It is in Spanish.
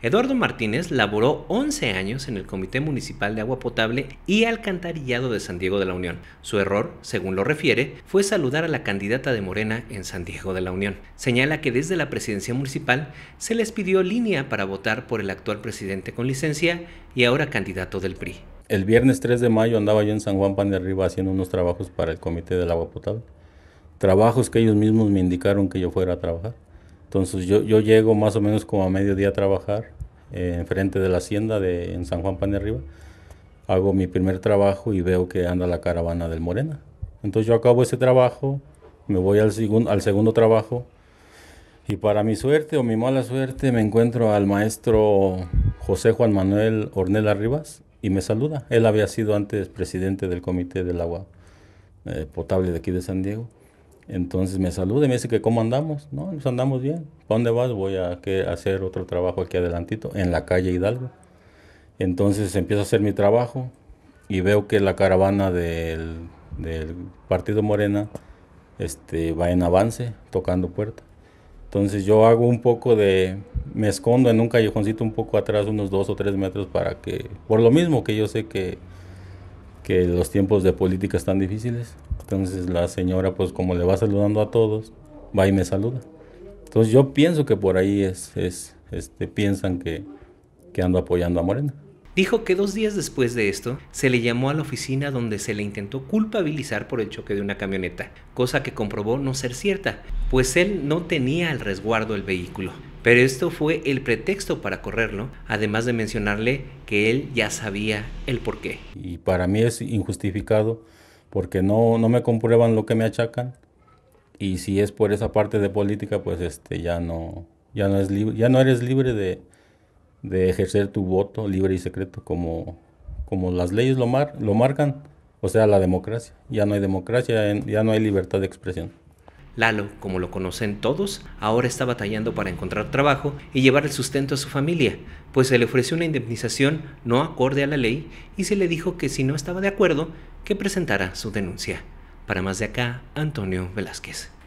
Eduardo Martínez laboró 11 años en el Comité Municipal de Agua Potable y Alcantarillado de San Diego de la Unión. Su error, según lo refiere, fue saludar a la candidata de Morena en San Diego de la Unión. Señala que desde la presidencia municipal se les pidió línea para votar por el actual presidente con licencia y ahora candidato del PRI. El viernes 3 de mayo andaba yo en San Juan Pan de Arriba haciendo unos trabajos para el Comité del Agua Potable. Trabajos que ellos mismos me indicaron que yo fuera a trabajar. Entonces yo, llego más o menos como a mediodía a trabajar eh, en frente de la hacienda de, en San Juan Pan de Arriba. Hago mi primer trabajo y veo que anda la caravana del Morena. Entonces yo acabo ese trabajo, me voy al, al segundo trabajo y para mi suerte o mi mala suerte me encuentro al maestro José Juan Manuel Ornella Rivas y me saluda. Él había sido antes presidente del comité del agua eh, potable de aquí de San Diego. Entonces me saluda y me dice que cómo andamos. No, nos pues, andamos bien. ¿Para dónde vas? Voy a que hacer otro trabajo aquí adelantito, en la calle Hidalgo. Entonces empiezo a hacer mi trabajo y veo que la caravana del, Partido Morena este, va en avance, tocando puerta. Entonces yo hago un poco de, me escondo en un callejoncito un poco atrás, unos dos o tres metros para que, por lo mismo que yo sé que los tiempos de política están difíciles, entonces la señora, pues como le va saludando a todos, va y me saluda. Entonces yo pienso que por ahí es, es este, piensan que, que ando apoyando a Morena. Dijo que dos días después de esto se le llamó a la oficina donde se le intentó culpabilizar por el choque de una camioneta, cosa que comprobó no ser cierta, pues él no tenía al resguardo el vehículo. Pero esto fue el pretexto para correrlo, además de mencionarle que él ya sabía el porqué. Y para mí es injustificado porque no, no me comprueban lo que me achacan. Y si es por esa parte de política, pues este ya no, ya no, es ya no eres libre de, de, ejercer tu voto libre y secreto como, como las leyes lo, mar lo marcan, o sea, la democracia. Ya no hay democracia, ya no hay libertad de expresión. Lalo, como lo conocen todos, ahora está batallando para encontrar trabajo y llevar el sustento a su familia, pues se le ofreció una indemnización no acorde a la ley y se le dijo que si no estaba de acuerdo, que presentara su denuncia. Para más de acá, Antonio Velázquez.